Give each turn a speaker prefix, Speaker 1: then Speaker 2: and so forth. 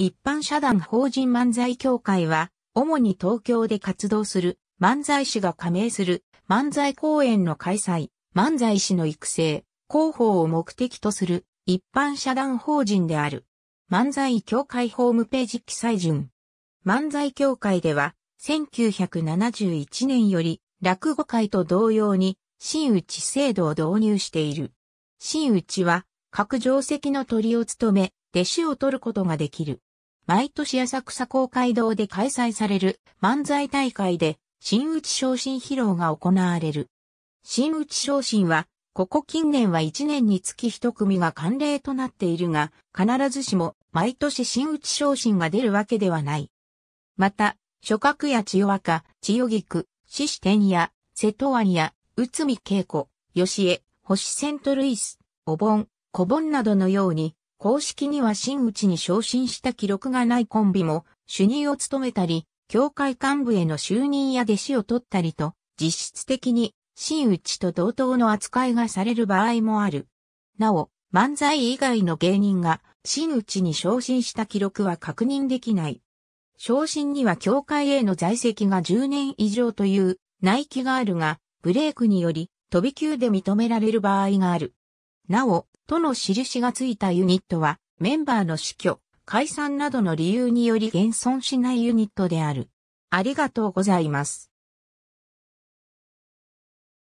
Speaker 1: 一般社団法人漫才協会は、主に東京で活動する漫才師が加盟する漫才公演の開催、漫才師の育成、広報を目的とする一般社団法人である。漫才協会ホームページ記載順。漫才協会では、1971年より落語会と同様に新内制度を導入している。新内は、各定石の鳥を務め、弟子を取ることができる。毎年浅草公会堂で開催される漫才大会で新内昇進披露が行われる。新内昇進は、ここ近年は1年につき1組が慣例となっているが、必ずしも毎年新内昇進が出るわけではない。また、諸角や千代若、千代菊、獅子天や、瀬戸湾や、内海恵子、吉江、星セントルイス、お盆、小盆などのように、公式には真打ちに昇進した記録がないコンビも、主任を務めたり、教会幹部への就任や弟子を取ったりと、実質的に真打ちと同等の扱いがされる場合もある。なお、漫才以外の芸人が真打ちに昇進した記録は確認できない。昇進には教会への在籍が10年以上という内規があるが、ブレイクにより飛び級で認められる場合がある。なお、との印がついたユニットは、メンバーの死去、解散などの理由により現存しないユニットである。ありがとうござ
Speaker 2: います。